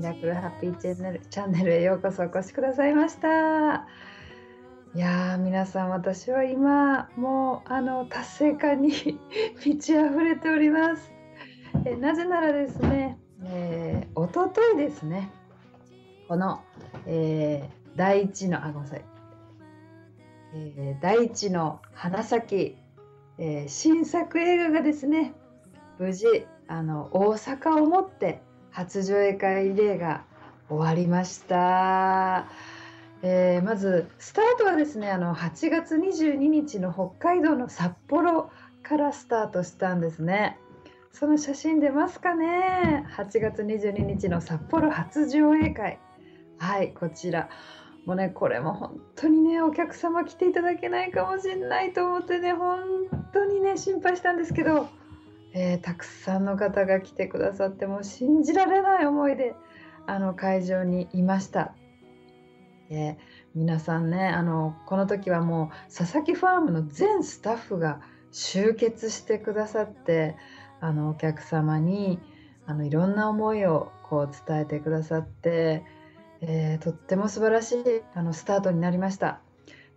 ミラクルハッピーチャンネルチャンネルへようこそお越しくださいましたいやー皆さん私は今もうあの達成感に 満ち溢れておりますえなぜならですね、えー、おとといですねこの、えー、第一のあごめんなさい、えー、第一の花咲、えー、新作映画がですね無事あの大阪をもって初上映会リレーが終わりました。えー、まずスタートはですねあの8月22日の北海道の札幌からスタートしたんですねその写真出ますかね8月22日の札幌初上映会はいこちらもうねこれも本当にねお客様来ていただけないかもしれないと思ってね本当にね心配したんですけどえー、たくさんの方が来てくださってもう信じられない思いであの会場にいました。えー、皆さんねあのこの時はもう佐々木ファームの全スタッフが集結してくださってあのお客様にあのいろんな思いをこう伝えてくださって、えー、とっても素晴らしいあのスタートになりました。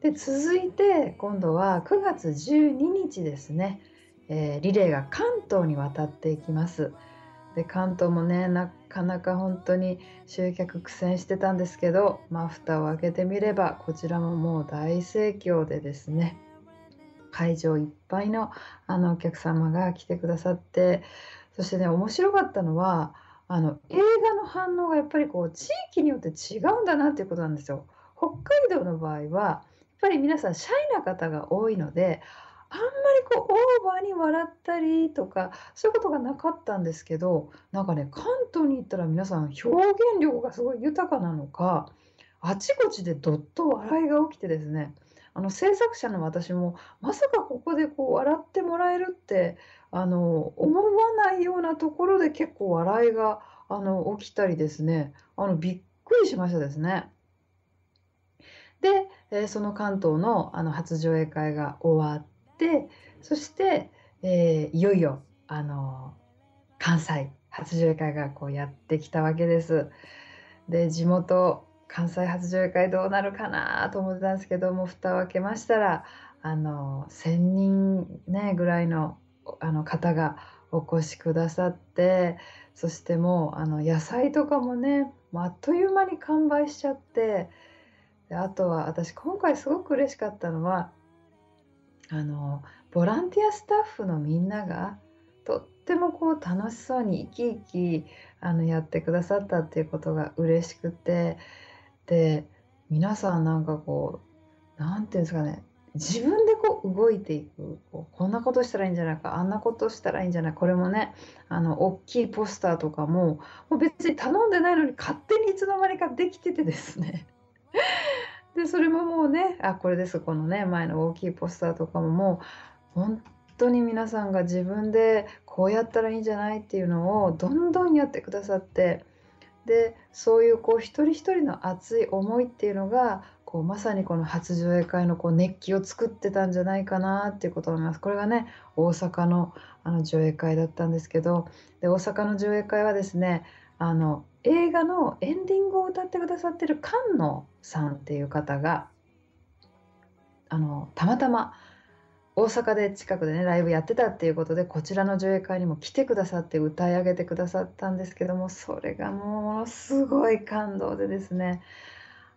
で続いて今度は9月12日ですねえー、リレーが関東に渡っていきます。で関東もねなかなか本当に集客苦戦してたんですけど、まあ、蓋を開けてみればこちらももう大盛況でですね会場いっぱいのあのお客様が来てくださってそしてね面白かったのはあの映画の反応がやっぱりこう地域によって違うんだなっていうことなんですよ。北海道の場合はやっぱり皆さんシャイな方が多いのであんまりこうオーバーに笑ったりとかそういうことがなかったんですけどなんかね関東に行ったら皆さん表現力がすごい豊かなのかあちこちでどっと笑いが起きてですねあの制作者の私もまさかここでこう笑ってもらえるってあの思わないようなところで結構笑いがあの起きたりですねあのびっくりしましたですね。で、えー、その関東のあの初上映会が終わっってそして、えー、いよいよあの関西発樹会がこうやってきたわけです。で地元関西発樹会どうなるかなと思ってたんですけども蓋を開けましたらあの1,000人、ね、ぐらいのあの方がお越しくださってそしてもうあの野菜とかもねあっという間に完売しちゃってであとは私今回すごく嬉しかったのはあのボランティアスタッフのみんながとってもこう楽しそうに生き生きあのやってくださったっていうことが嬉しくてで皆さんなんかこう何て言うんですかね自分でこう動いていくこうこんなことしたらいいんじゃないかあんなことしたらいいんじゃないこれもねあの大きいポスターとかももう別に頼んでないのに勝手にいつの間にかできててですねでそれももうねあこれですこのね前の大きいポスターとかももう本当に皆さんが自分でこうやったらいいんじゃないっていうのをどんどんやってくださってでそういうこう一人一人の熱い思いっていうのがこうまさにこの初上映会のこう熱気を作ってたんじゃないかなっていうことを思います。これがね大阪のあの上映会だったんですけどで大阪の上映会はですねあの映画のエンディングを歌ってくださってる菅野さんっていう方があのたまたま大阪で近くでねライブやってたっていうことでこちらの上映会にも来てくださって歌い上げてくださったんですけどもそれがものすごい感動でですね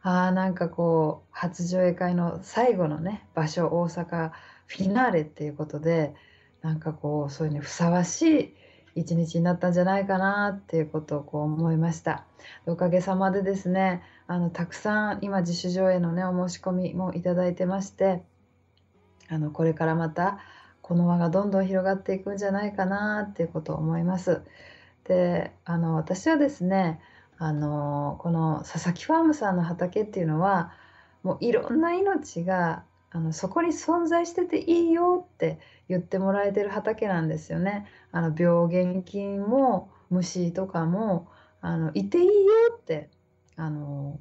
あーなんかこう初上映会の最後のね場所大阪フィナーレっていうことでなんかこうそういうにふさわしい一日になったんじゃないかなっていうことをこう思いましたおかげさまでですねあのたくさん今自主上映のねお申し込みもいただいてましてあのこれからまたこの輪がどんどん広がっていくんじゃないかなっていうことを思いますであの私はですねあのこの佐々木ファームさんの畑っていうのはもういろんな命があのそこに存在してていいよって言ってもらえてる畑なんですよね。あの病原菌も虫とかもあのいていいよってあの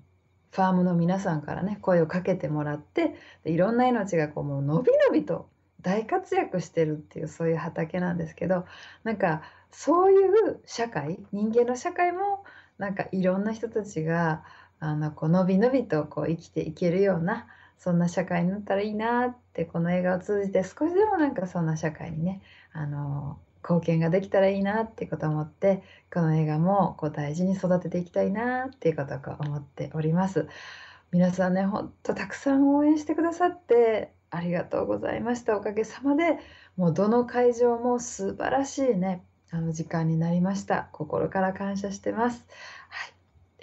ファームの皆さんからね声をかけてもらってでいろんな命がこうもうのびのびと大活躍してるっていうそういう畑なんですけどなんかそういう社会人間の社会もなんかいろんな人たちがあのこうのびのびとこう生きていけるようなそんな社会になったらいいなってこの映画を通じて少しでもなんかそんな社会にねあの貢献ができたらいいなってことを思ってこの映画もこう大事に育てていきたいなっていうことを思っております皆さんねほんとたくさん応援してくださってありがとうございましたおかげさまでもうどの会場も素晴らしいねあの時間になりました心から感謝してますは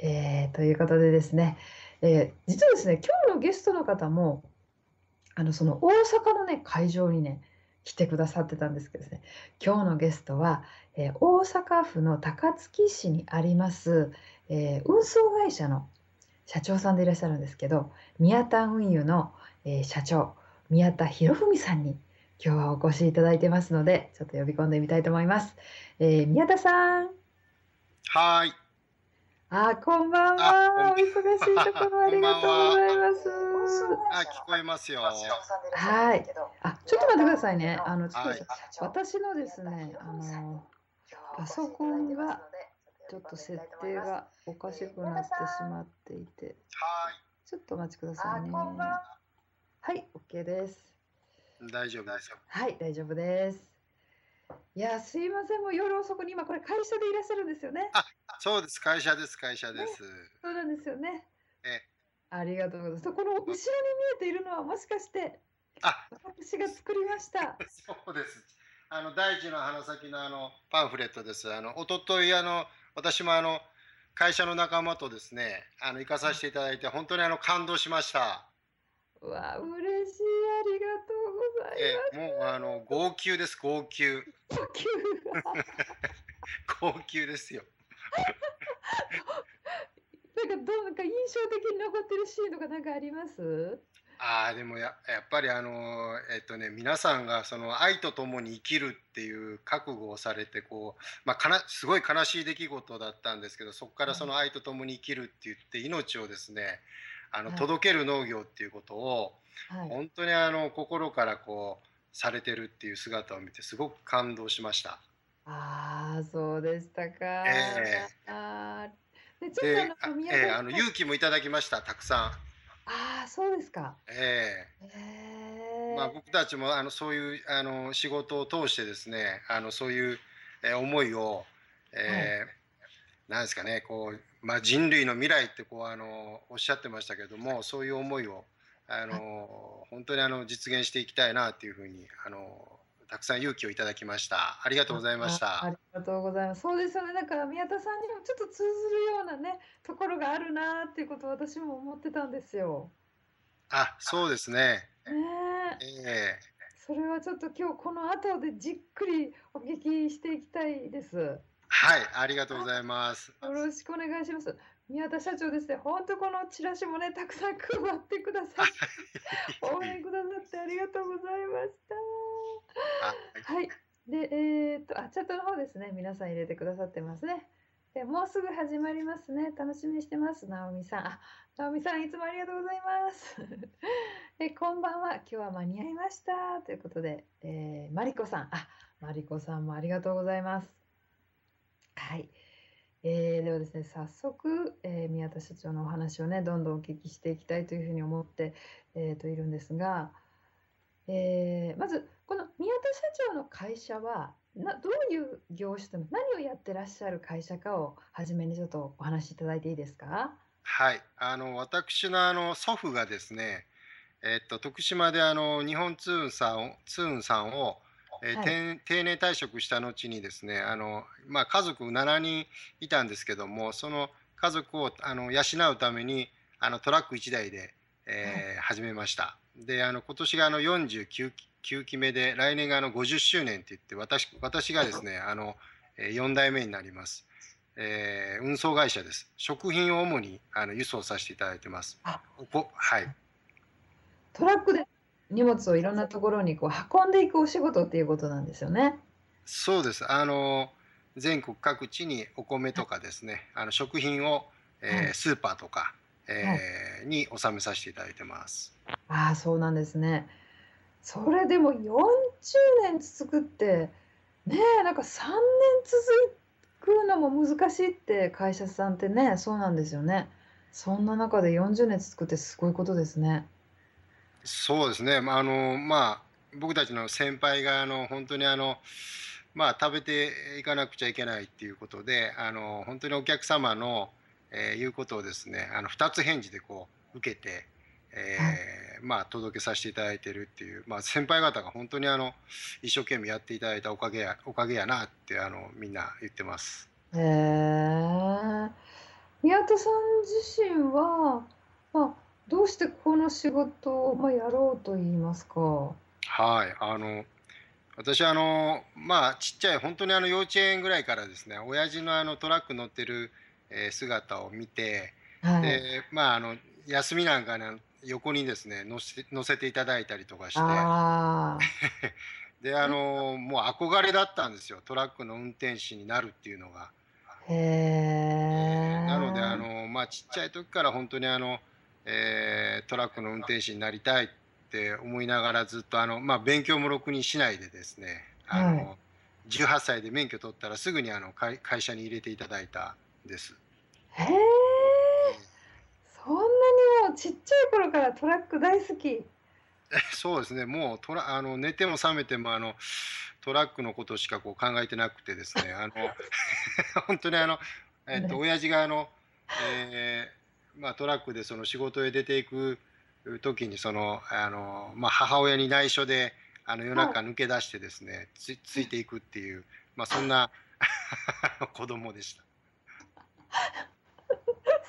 い、えー、ということでですねえー、実はですね今日のゲストの方もあのその大阪のね会場にね来てくださってたんですけどね今日のゲストは、えー、大阪府の高槻市にあります、えー、運送会社の社長さんでいらっしゃるんですけど宮田運輸の、え社長宮田博文さんに今日はお越しいただいてますのでちょっと呼び込んでみたいと思います、え宮田さんはいあ、こんばんは。お忙しいところありがとうございます。あ、聞こえますよ。はい。あ、ちょっと待ってくださいね。あの、ちょっと、はい、私のですね、あの、パソコンには、ちょっと設定がおかしくなってしまっていて、ちょっとお待ちくださいね。はい、OK です。大丈夫です。はい、大丈夫です。いや、すいません、もう夜遅くに今これ会社でいらっしゃるんですよね。あ、そうです、会社です、会社です。ね、そうなんですよね。え、ありがとうございます。この後ろに見えているのはもしかして、あ、私が作りました。そうです。あの大地の花咲のあのパンフレットです。あの一昨日あの私もあの会社の仲間とですね、あの行かさせていただいて本当にあの感動しました。わあ、嬉しい、ありがとう。えー、もうあの号泣です号泣。号泣ですよ。なんかどうか印象的に残ってるシーンとかなんかあります？ああでもややっぱりあのえっとね皆さんがその愛とともに生きるっていう覚悟をされてこうまあかなすごい悲しい出来事だったんですけどそこからその愛とともに生きるって言って命をですね、あの、届ける農業っていうことを、はい、本当にあの心からこうされてるっていう姿を見てすごく感動しました。ああそうでしたか。えー、あちょっとあの、えー、あの勇気もいただきましたたくさん。ああそうですか。えー、えー、まあ僕たちもあのそういうあの仕事を通してですねあのそういう、えー、思いを、えー、はいなんですかねこう、まあ、人類の未来ってこうあのおっしゃってましたけどもそういう思いをあの、本当にあの実現していきたいなというふうにあのたくさん勇気をいただきました。ありがとうございました。ありがとうございます。そうですよね。だから宮田さんにもちょっと通ずるようなねところがあるなっていうことを私も思ってたんですよ。あ、そうですね。ねええー、それはちょっと今日この後でじっくりお聞きしていきたいです。はい、ありがとうございます。よろしくお願いします。宮田社長ですね、本当このチラシもね、たくさん配ってください。応援くださってありがとうございました。はい、で、えー、っと、あ、チャットの方ですね、皆さん入れてくださってますね。でもうすぐ始まりますね。楽しみにしてます。直美さん。直美さん、いつもありがとうございます。え、こんばんは。今日は間に合いました。ということで、えー、マリコさん。あ、マリコさんもありがとうございます。はい。えー、ではですね、早速、えー、宮田社長のお話をね、どんどんお聞きしていきたいというふうに思って、えー、といるんですが、えー、まず、この宮田社長の会社はな、どういう業種と何をやってらっしゃる会社かを、初めにちょっとお話しいただいていいですか。はい、あの私のあの祖父がですね、えっと、徳島であの日本通運さんを通運さんをえーはい、定年退職した後にですねあの、まあ、家族7人いたんですけどもその家族をあの養うためにあのトラック1台で、えー、始めました。であの今年があの49期目で来年があの50周年って言って私私がですねあの4代目になります。えー、運送会社です。食品を主にあの輸送させていただいてます。ここはい。トラックで荷物をいろんなところにこう運んでいくお仕事っていうことなんですよね。そうです。あの全国各地にお米とかですね、あの食品を、えー、スーパーとか、えー、に納めさせていただいてます。ああ、そうなんですね。それでも40年続くってねえなんか3年続くのも難しいって会社さんってねそうなんですよね。そんな中で40年続くってすごいことですね。そうですね、まああのまあ、僕たちの先輩があの本当にあの、まあ、食べていかなくちゃいけないっていうことであの本当にお客様の、えー、言うことをですねあの2つ返事でこう受けて、えーまあ、届けさせていただいてるっていう、まあ、先輩方が本当にあの一生懸命やっていただいたおかげやおかげやなってあのみんな言ってます。へえ宮田さん自身は、まあどうしてこの仕事を、まあ、やろうと言いますか。はい、あの私あのまあちっちゃい本当にあの幼稚園ぐらいからですね親父のあのトラック乗ってる、え姿を見て、はい、でまああの休みなんかね横にですね乗せ乗せていただいたりとかして であのもう憧れだったんですよトラックの運転士になるっていうのが。へえー、なのであの、まあ、ちっちゃい時から本当にあのえー、トラックの運転手になりたいって思いながらずっとあの、まあ、勉強もろくにしないでですねあの、はい、18歳で免許取ったらすぐにあの会会社に入れていただいたんです。へーそんなにもうちっちゃい頃からトラック大好き。そうですねもうトラあの寝ても覚めてもあのトラックのことしかこう考えてなくてですねあの 本当にあの、えっと親父があの、えーまあ、トラックでその仕事へ出ていく時にそのあの、まあ、母親に内緒であの夜中抜け出してですね、はい、つついていくっていう、まあ、そんな 子供でした。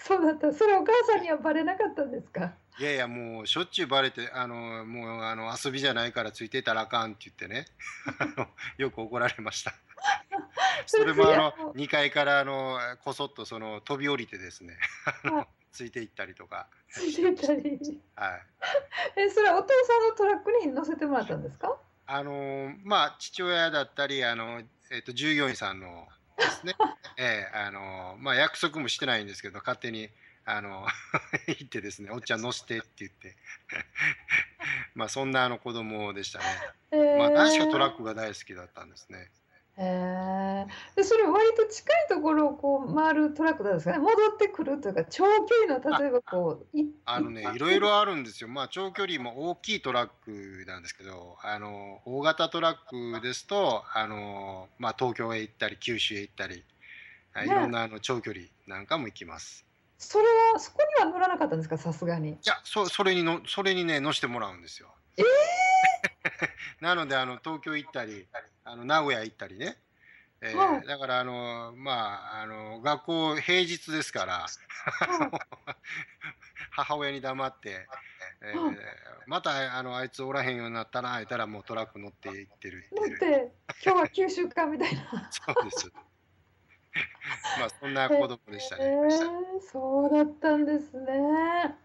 そうだったそれお母さんにはバレなかったんですかいやいやもうしょっちゅうバレてあのもうあの遊びじゃないからついてたらあかんって言ってね よく怒られましたそれもあの2階からあのこそっとその飛び降りてですねついていったりとか。ついていったり。はい。え、それお父さんのトラックに乗せてもらったんですか。あのまあ、父親だったり、あの、えっ、と、従業員さんの。ですね。えー、あのまあ、約束もしてないんですけど、勝手に。あの 行ってですね「お茶乗せて」って言って まあそんなあの子供でしたね、えー、まあ、確かトラックが大好きだったんですねへえ。で、それ割と近いところをこう回るトラックなんですかね。戻ってくるというか、長距離の例えばこう、いあのね、いろいろあるんですよ。まあ、長距離も大きいトラックなんですけど、あの、大型トラックですと、あの、まあ、東京へ行ったり、九州へ行ったり、はい、いろんなあの長距離なんかも行きます。それは、そこには乗らなかったんですか、さすがに。いや、そ、それにの、それにね、乗してもらうんですよ。ええー なのであの東京行ったりあの名古屋行ったりね、えー、うん、だからあのまああの学校平日ですから、うん、母親に黙って、えー、うん、またあのあいつおらへんようになったらあいたらもうトラック乗って行ってる乗って今日は九州かみたいなそうです まあそんな子供でしたね、えー、そうだったんですね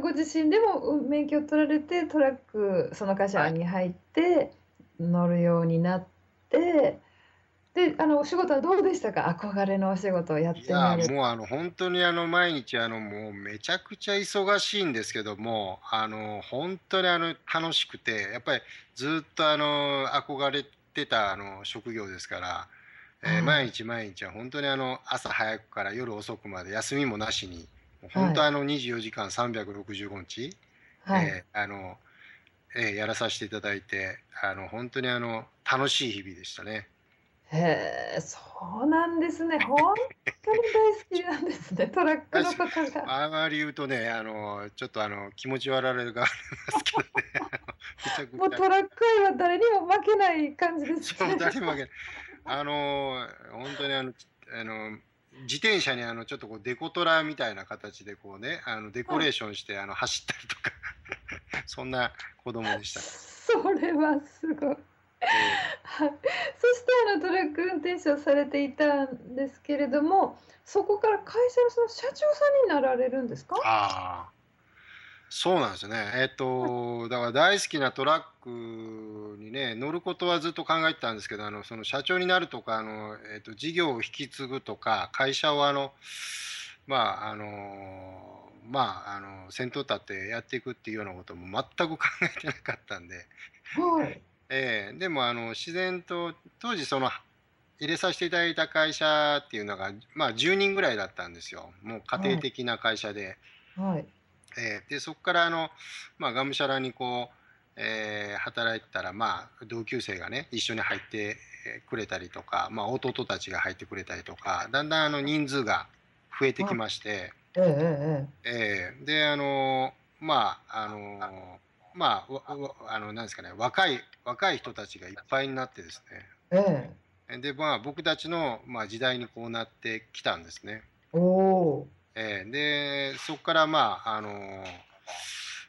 ご自身でも免許を取られてトラックその会社に入って乗るようになって、であのお仕事はどうでしたか憧れのお仕事をやってみるもうあの本当にあの毎日あのもうめちゃくちゃ忙しいんですけどもあの本当にあの楽しくてやっぱりずっとあの憧れてたあの職業ですから。えー、毎日毎日は本当にあの朝早くから夜遅くまで休みもなしに本当あの24時間365日、はい、えー、あのえー、やらさせていただいてあの本当にあの楽しい日々でしたね。へえそうなんですね本当に大好きなんですね トラックのことが。あまり言うとねあのちょっとあの気持ち悪られるがありますけどね。もうトラック愛は誰にも負けない感じですね。そう誰も負けない。あの本当にあのあの自転車にあのちょっとこうデコトラみたいな形でこうねあのデコレーションしてあの走ったりとか そんな子供でした。それはすごい。はそしてあのトラック運転手をされていたんですけれどもそこから会社のその社長さんになられるんですかあそうなんですね。えっ、ー、と、だから大好きなトラックにね、乗ることはずっと考えてたんですけど、あの、その社長になるとか、あの、えっ、ー、と、事業を引き継ぐとか、会社をあの、まあ、あの、まあ、あの、先頭立ってやっていくっていうようなことも全く考えてなかったんで。はい。えー、でも、あの、自然と、当時その、入れさせていただいた会社っていうのが、まあ、10人ぐらいだったんですよ。もう家庭的な会社で。はい、はいえー、でそこからあの、まあ、がむしゃらにこう、えー、働いたら、まあ、同級生がね一緒に入ってくれたりとか、まあ、弟たちが入ってくれたりとかだんだんあの人数が増えてきまして、うんえー、であのまああのまああのなんですかね若い若い人たちがいっぱいになってですね、えー、でまあ僕たちの、まあ、時代にこうなってきたんですね。おえー、でそこからまああのー、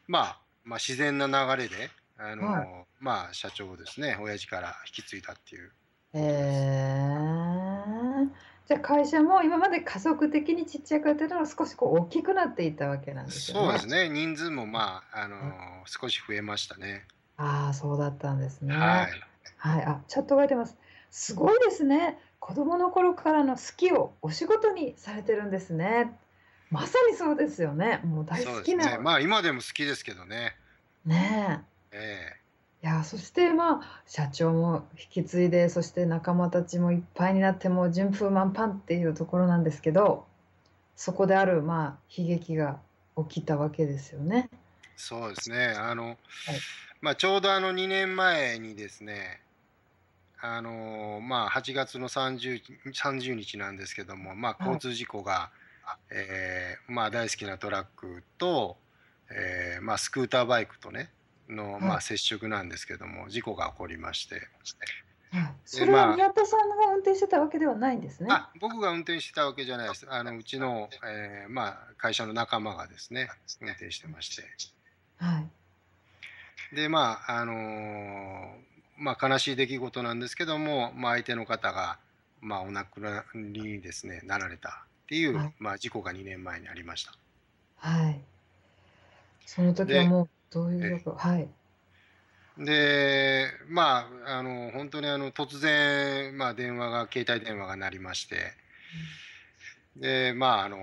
まあ、まあ自然な流れであのーはい、まあ社長をですね親父から引き継いだっていう。へえじゃあ会社も今まで家族的にちっちゃくやってたのが少しこう大きくなっていたわけなんですね。そうですね人数もまああのー、少し増えましたね。ああそうだったんですね。はい、はい、あチャットがてます。すごいですね。子供の頃からの好きをお仕事にされてるんですね。まさにそうですよね。もう大好きな。ね、まあ今でも好きですけどね。ねえ。ええ。いやそしてまあ社長も引き継いでそして仲間たちもいっぱいになってもう順風満帆っていうところなんですけどそこであるまあ悲劇が起きたわけですよね。そうですねあの、はい、まあ、ちょうどあの2年前にですねあの、まあ、8月の 30, 30日なんですけども、まあ、交通事故が、はいえー、まあ、大好きなトラックと、えー、まあ、スクーターバイクとねの、まあ、接触なんですけども、事故が起こりまして。それは宮田さんが運転してたわけではないんですね。まあ、僕が運転してたわけじゃないです。あのうちの、えー、まあ、会社の仲間がですね運転してまして。はい、でまああのー、まあ、悲しい出来事なんですけども、まあ、相手の方が、まあ、お亡くなりにですねなられたっていう、はい、まあ、事故が2年前にありました。はい。その時はもうどういうことはい。でまああの本当にあの突然、まあ、電話が携帯電話が鳴りまして、でまああの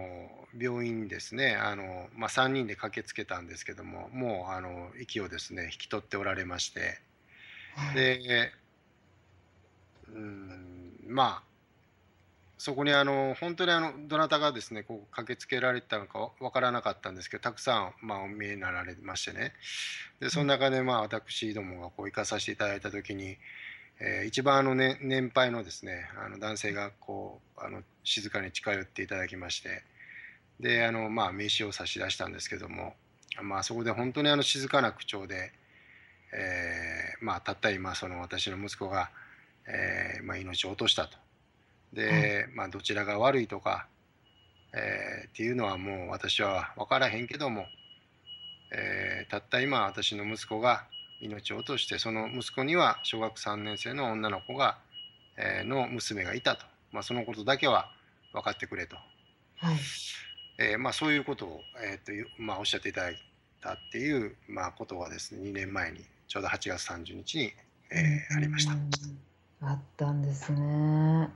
病院にですねあの、まあ、3人で駆けつけたんですけどももうあの息をですね引き取っておられまして、はい、で、うん、まあそこにあの本当にあのどなたがですねこう駆けつけられたのか分からなかったんですけどたくさん、まあ、お見えになられましてねでその中で、まあ、私どもがこう行かさせていただいた時に、え一番あの、ね、年配のですねあの男性がこうあの静かに近寄っていただきましてであの、まあ、名刺を差し出したんですけども、まあ、そこで本当にあの静かな口調で、えまあ、たった今その私の息子が、えまあ、命を落としたと。で、まあ、どちらが悪いとか、えー、っていうのはもう私は分からへんけども、えー、たった今私の息子が命を落としてその息子には小学3年生の女の子が、えー、の娘がいたと、まあ、そのことだけは分かってくれと、はいえーまあ、そういうことを、えーとまあ、おっしゃっていただいたっていう、まあ、ことはですね2年前にちょうど8月30日に、えー、ありました。あったんですね。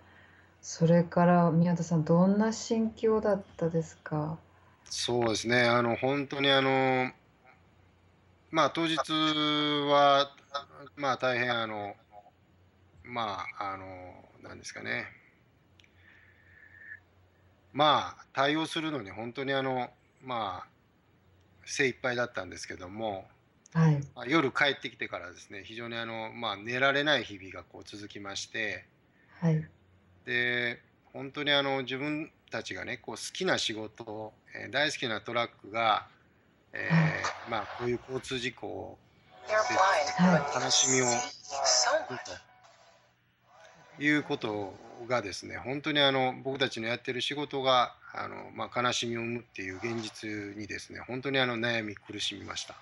それから宮田さん、どんな心境だったですかそうですね、あの本当にあの、まあ、当日は、まあ、大変あの、まあ、あの、なんですかね、まあ、対応するのに本当にあの、まあ、精一杯だったんですけども、はい、夜帰ってきてからですね非常にあの、まあ、寝られない日々がこう続きまして、はい、で本当にあの自分たちがねこう好きな仕事、えー、大好きなトラックが、えーまあ、こういう交通事故を悲しみをということがですね本当にあの僕たちのやってる仕事があの、まあ、悲しみを生むっていう現実にですね本当にあの悩み苦しみました。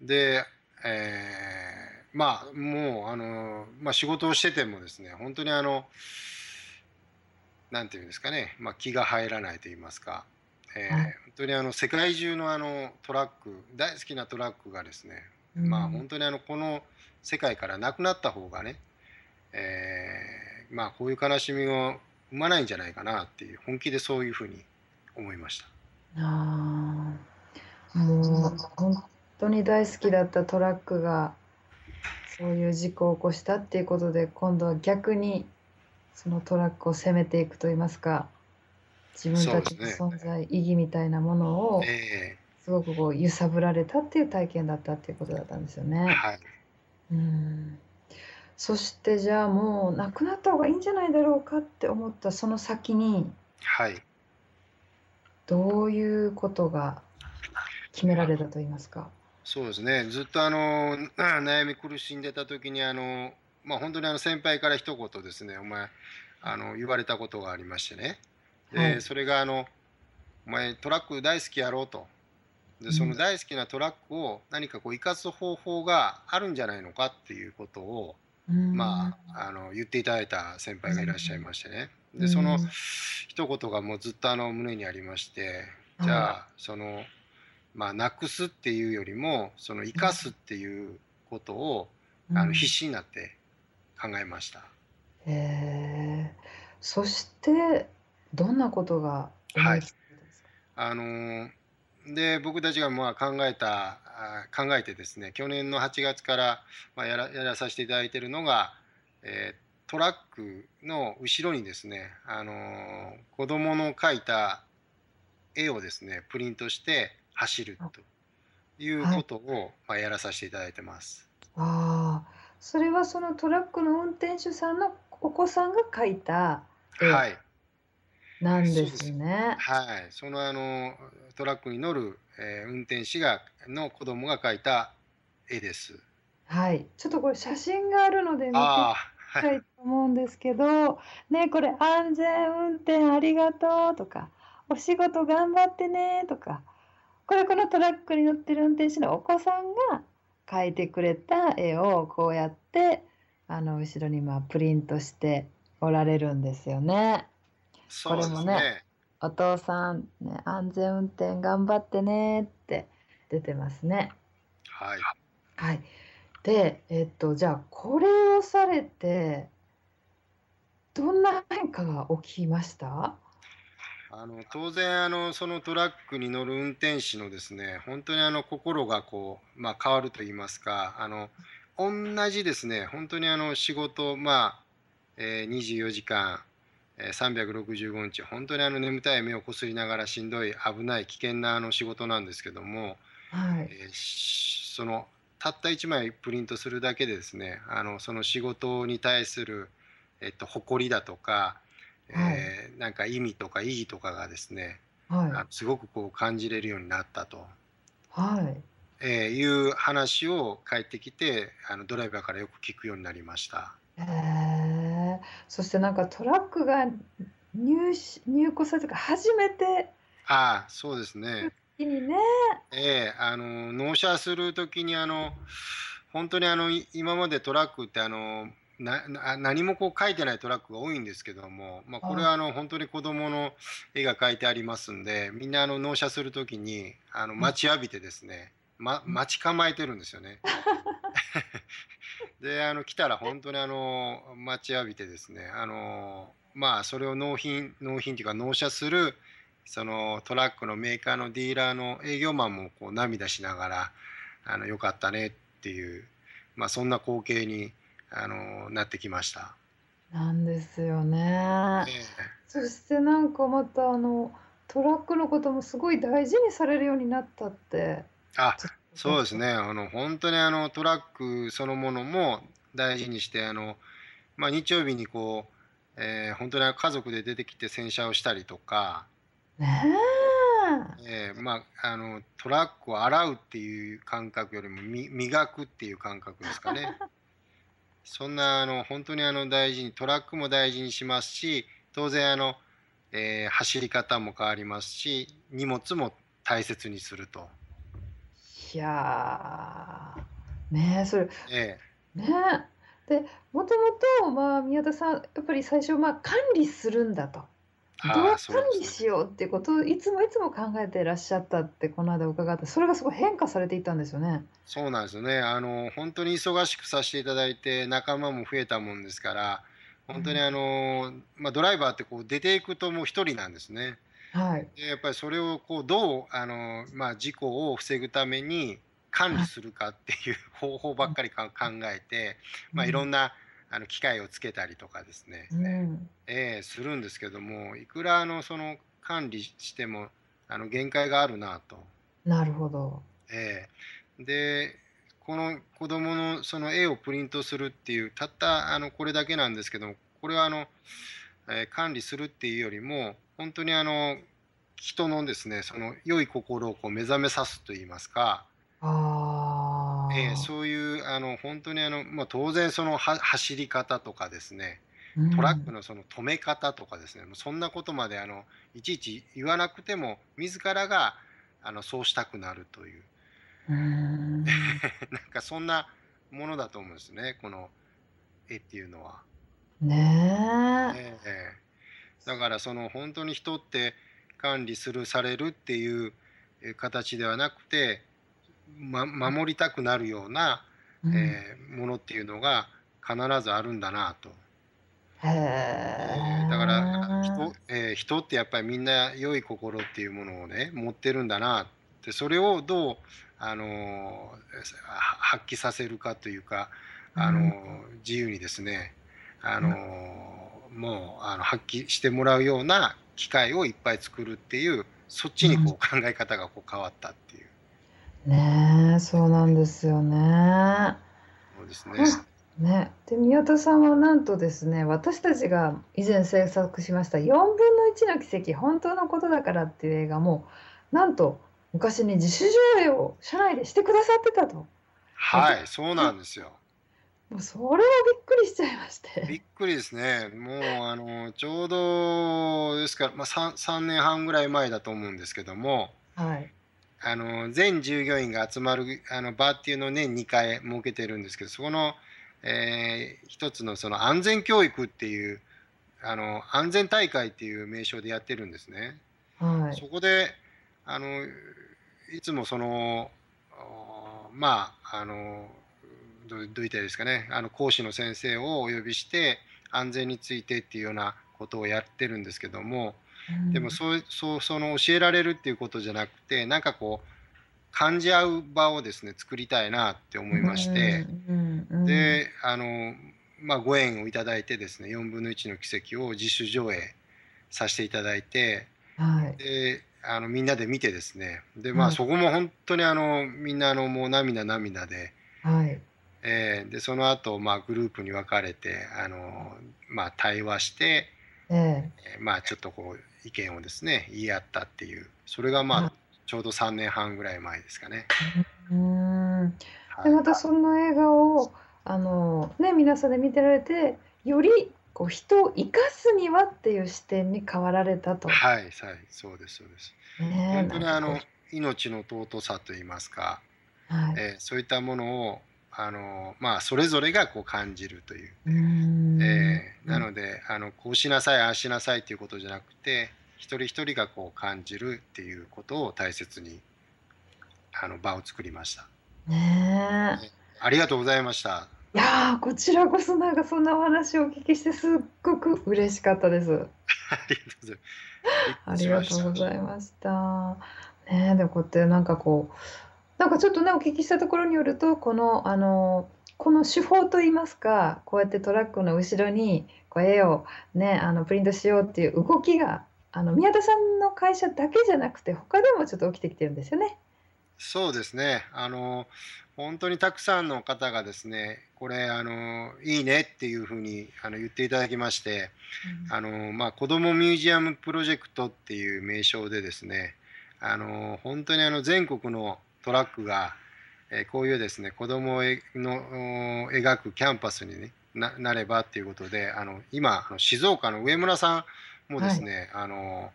で、えーまあ、もう、あの、まあ、仕事をしててもですね、本当にあの、なんていうんですかね、まあ、気が入らないと言いますか、えー、本当にあの、世界中のあの、トラック、大好きなトラックがですね、ん、まあ、本当にあの、この世界からなくなった方がね、えー、まあ、こういう悲しみを生まないんじゃないかなっていう、本気でそういうふうに思いました。あもう本当に大好きだったトラックがそういう事故を起こしたっていうことで今度は逆にそのトラックを攻めていくといいますか自分たちの存在、意義みたいなものをすごくこう揺さぶられたっていう体験だったっていうことだったんですよね。はい、うんそしてじゃあもうなくなった方がいいんじゃないだろうかって思ったその先に、はい、どういうことが決められたと言いますか。そうですねずっとあの悩み苦しんでた時にあの、まあ、本当にあの先輩から一言ですねお前あの言われたことがありましてねで、それがあの「お前トラック大好きやろ」うと。でその大好きなトラックを何かこう生かす方法があるんじゃないのかっていうことを、まあ、あの言っていただいた先輩がいらっしゃいましてね、でその一言がもうずっとあの胸にありましてじゃあそのまあ、なくすっていうよりもその生かすっていうことを、うん、あの必死になって考えました。うえー、そしてどんなことがはい、あのー、で僕たちがまあ考えた考えてですね去年の8月からまあやらやらさせていただいているのが、えー、トラックの後ろにですね、あのー、子どもの描いた絵をですねプリントして走るということを、まあ、やらさせていただいてます。ああそれはそのトラックの運転手さんのお子さんが書いた絵なんですね。はい、はい、そのあのトラックに乗る、えー、運転士がの子供が書いた絵です。はい、ちょっとこれ写真があるので見てみたいと思うんですけど、は い、ねこれ安全運転ありがとうとかお仕事頑張ってねとかこれこのトラックに乗ってる運転手のお子さんが描いてくれた絵をこうやってあの後ろにまあプリントしておられるんですよね。そうですねこれもねお父さん、ね、安全運転頑張ってねって出てますね。はい、はい、で、えっと、じゃあこれをされてどんな変化が起きましたあの当然あのそのトラックに乗る運転手のですね本当にあの心がこう、まあ、変わると言いますかあの同じですね本当にあの仕事、まあえー、24時間、えー、365日本当にあの眠たい目をこすりながらしんどい危ない危険なあの仕事なんですけども、はいえー、そのたった1枚プリントするだけでですねあのその仕事に対する、えっと、誇りだとかえー、なんか意味とか意義とかがですね、はい、すごくこう感じれるようになったと、はいえー、いう話を帰ってきてあのドライバーからよく聞くようになりました。へえそしてなんかトラックが入入庫されて初めてあそうですね。にねえー、あの納車する時にあの本当にあの今までトラックってあのな何もこう書いてないトラックが多いんですけども、まあ、これはあの本当に子どもの絵が描いてありますんでみんなあの納車する時にあの待ちわびてですね、ま、待ち構えてるんですよね。であの来たら本当にあの待ちわびてですねあの、まあ、それを納品納品というか納車するそのトラックのメーカーのディーラーの営業マンもこう涙しながら「あのよかったね」っていう、まあ、そんな光景に。あのなってきました。なんですよね。ねそしてなんかまたあのトラックのこともすごい大事にされるようになったって。あそうですねあの本当にあのトラックそのものも大事にしてあの、まあ、日曜日にこう、えー、本当に家族で出てきて洗車をしたりとか、ねえー、まあ、あのトラックを洗うっていう感覚よりも磨くっていう感覚ですかね。そんなあの本当にあの大事にトラックも大事にしますし当然あの、えー、走り方も変わりますし荷物も大切にすると。いやねそれ、ええ、ねでもともと、まあ、宮田さんやっぱり最初、まあ、管理するんだとどう管理しようってことをいつもいつも考えていらっしゃったってこの間伺ってそれがすごい変化されていったんですよね。そうなんですよねあの本当に忙しくさせていただいて仲間も増えたもんですから本当にあの、うん、まあ、ドライバーってこう出ていくともう1人なんですね。はい、でやっぱりそれをこうどうあの、まあ、事故を防ぐために管理するかっていう方法ばっかり考えて、まあ、いろんな、うんあの機械をつけたりとかですね、うん、えー、するんですけどもいくらあのその管理してもあの限界があるなと。なるほど、えー、でこの子どものその絵をプリントするっていうたったあのこれだけなんですけどもこれはあの、えー、管理するっていうよりも本当にあの人のですねその良い心をこう目覚めさすといいますか。あえー、そういうあの本当にあの、まあ、当然その走り方とかですねトラックのその止め方とかですね、うん、そんなことまであのいちいち言わなくても自らがあのそうしたくなるという なんかそんなものだと思うんですねこの絵っていうのは。ねえ、ね、だからその本当に人って管理するされるっていう形ではなくてま、守りたくなるような、うん、えー、ものっていうのが必ずあるんだなと。へえー、だから人,、えー、人ってやっぱりみんな良い心っていうものをね持ってるんだなってそれをどう、あの発揮させるかというか、あの自由にですね、あのもうあの発揮してもらうような機会をいっぱい作るっていうそっちにこう考え方がこう変わったっていう。ねえ、そうなんですよね。そうですね。ね、で宮田さんはなんとですね私たちが以前制作しました「4分の1の奇跡本当のことだから」っていう映画もなんと昔に自主上映を社内でしてくださってたとはいそうなんですよもうそれはびっくりしちゃいましてびっくりですねもうあのちょうどですから、まあ3、3, 3年半ぐらい前だと思うんですけども、はい、あの全従業員が集まるあの場っていうのを年、ね、2回設けてるんですけどそこの、えー、一つのその安全教育っていうあの安全大会っていう名称でやってるんですね。はい、そこであのいつもそのまああのどう言ったいいですかねあの講師の先生をお呼びして安全についてっていうようなことをやってるんですけども。でもそうそうその教えられるっていうことじゃなくてなんかこう感じ合う場をですね作りたいなって思いまして、であの、まあ、ご縁をいただいてですね4分の1の奇跡を自主上映させていただいて、はい、であのみんなで見てですねで、まあ、そこも本当にあのみんなあのもう涙涙で。はいえー、でその後、まあグループに分かれてあの、まあ、対話して、えー、まあ、ちょっとこう意見をですね言い合ったっていうそれがまあちょうど3年半ぐらい前ですかね。うんでまたその映画をあの、ね、皆さんで見てられてよりこう人を生かすにはっていう視点に変わられたと。はい、はい、そうですそうです。ね、本当にあの命の尊さといいますか、はいえー、そういったものをあのまあ、それぞれがこう感じるという、えー、なのであのこうしなさいああしなさいということじゃなくて一人一人がこう感じるっていうことを大切にあの場を作りました。ね、ありがとうございました。いやこちらこそなんかそんなお話をお聞きしてすっごく嬉しかったです。ありがとうございました。ねでもこうやってなんかこうなんかちょっとね、お聞きしたところによると、この、あの、この手法といいますか、こうやってトラックの後ろにこう絵を、ね、あのプリントしようっていう動きがあの宮田さんの会社だけじゃなくて他でもちょっと起きてきてるんですよね。そうですねあの本当にたくさんの方がですねこれあのいいねっていうふうにあの言っていただきまして、うん、あのまあ、子どもミュージアムプロジェクトっていう名称でですねあの本当にあの全国のトラックが、えこういうですね子どもの描くキャンパスに、ね、ななればっていうことであの今静岡の上村さんもですね、はい、あの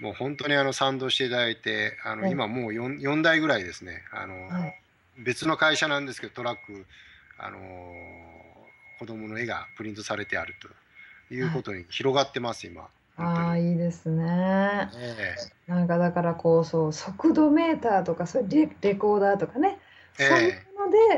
もう本当にあの賛同していただいてあの、はい、今もう 4, 4台ぐらいですねあの、はい、別の会社なんですけどトラックあの子どもの絵がプリントされてあるということに広がってます、今。ああいいですね。ねなんかだからこうそう速度メーターとかそれレレコーダーとかね、えー、そういうの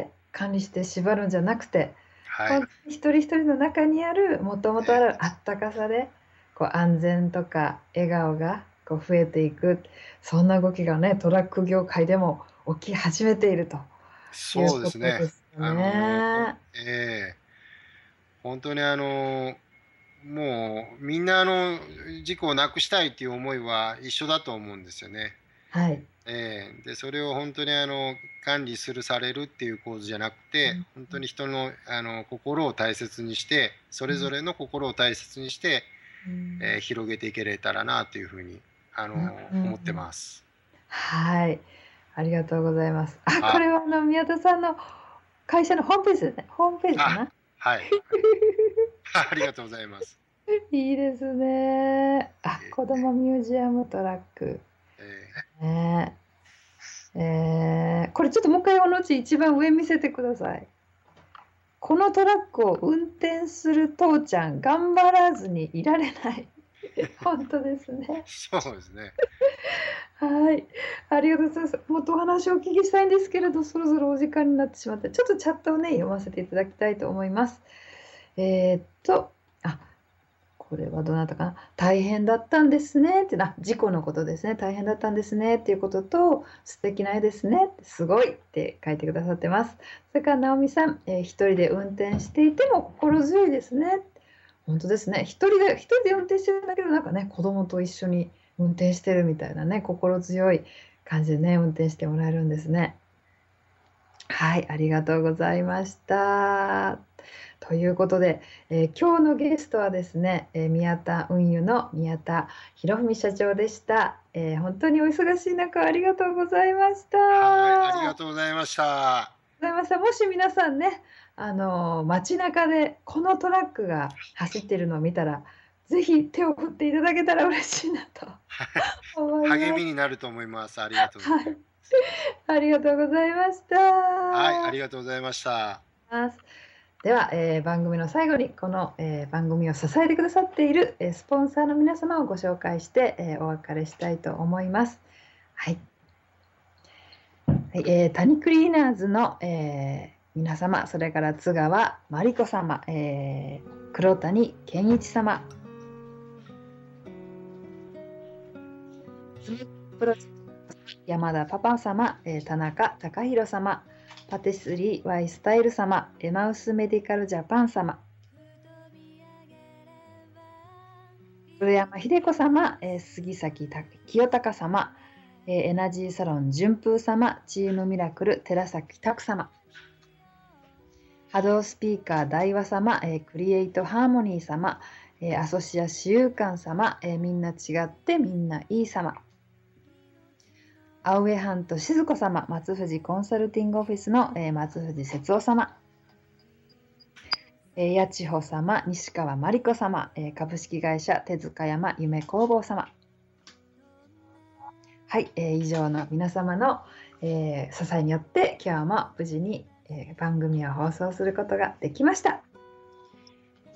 で管理して縛るんじゃなくて、はい、一人一人の中にあるもともとあるあったかさでこう安全とか笑顔がこう増えていくそんな動きがねトラック業界でも起き始めていると、ね、そうですね。あのー、えー、本当にあのーもうみんなあの事故をなくしたいっていう思いは一緒だと思うんですよね。はいえー、でそれを本当にあの管理するされるっていう構図じゃなくて、うん、本当に人のあの心を大切にしてそれぞれの心を大切にして、うん、えー、広げていけれたらなというふうにあの、うん、思ってます。はいありがとうございます。あこれはあの宮田さんの会社のホームページですね。ホームページかな。はい。ありがとうございます。いいですね。あ、子供ミュージアムトラック。えー、ねえー、これちょっともう一回おのち一番上見せてください。このトラックを運転する父ちゃん頑張らずにいられない。本当ですね。そうですね。はい、ありがとうございます。もっとお話をお聞きしたいんですけれど、そろそろお時間になってしまって、ちょっとチャットをね、読ませていただきたいと思います。えー、っと、あ、これはどなたかな。大変だったんですねってな、事故のことですね。大変だったんですねっていうことと、素敵な絵ですね。すごいって書いてくださってます。それから、なおみさん、えー、一人で運転していても心強いですね。本当ですね。一人で、一人で運転してるんだけど、なんかね、子供と一緒に。運転してるみたいなね心強い感じでね運転してもらえるんですね。はいありがとうございました。ということで、えー、今日のゲストはですね、えー、宮田運輸の宮田博文社長でした、えー、本当にお忙しい中ありがとうございましたはいありがとうございましたございましたもし皆さんねあの街中でこのトラックが走ってるのを見たらぜひ手を振っていただけたら嬉しいなと励みになると思います。ありがとうございます。はい、ありがとうございました。はい、ありがとうございました。では、えー、番組の最後にこの、えー、番組を支えてくださっている、えー、スポンサーの皆様をご紹介して、えー、お別れしたいと思います。はい。はいえー、タニクリーナーズの、えー、皆様、それから津川真理子様、えー、黒谷健一様、プロ山田パパ様、えー、田中貴弘様、パティスリーワイ・スタイル様、エマウスメディカルジャパン様、古山秀子様、えー、杉崎清隆様、えー、エナジーサロン順風様、チームミラクル寺崎拓様、波動スピーカー大和様、えー、クリエイトハーモニー様、えー、アソシア私有館様、えー、みんな違ってみんないい様、青江半と静子様、松藤コンサルティングオフィスの、松藤節夫様、え八千穂様、西川真理子様、え株式会社手塚山夢工房様。はい、えー、以上の皆様の、えー、支えによって今日も無事に、えー、番組を放送することができました。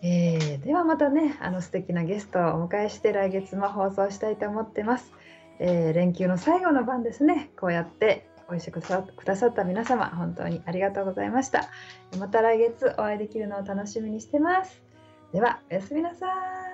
えー、ではまたねあの素敵なゲストをお迎えして来月も放送したいと思ってます。えー、連休の最後の晩ですねこうやっていし緒くださった皆様本当にありがとうございましたまた来月お会いできるのを楽しみにしてますではおやすみなさい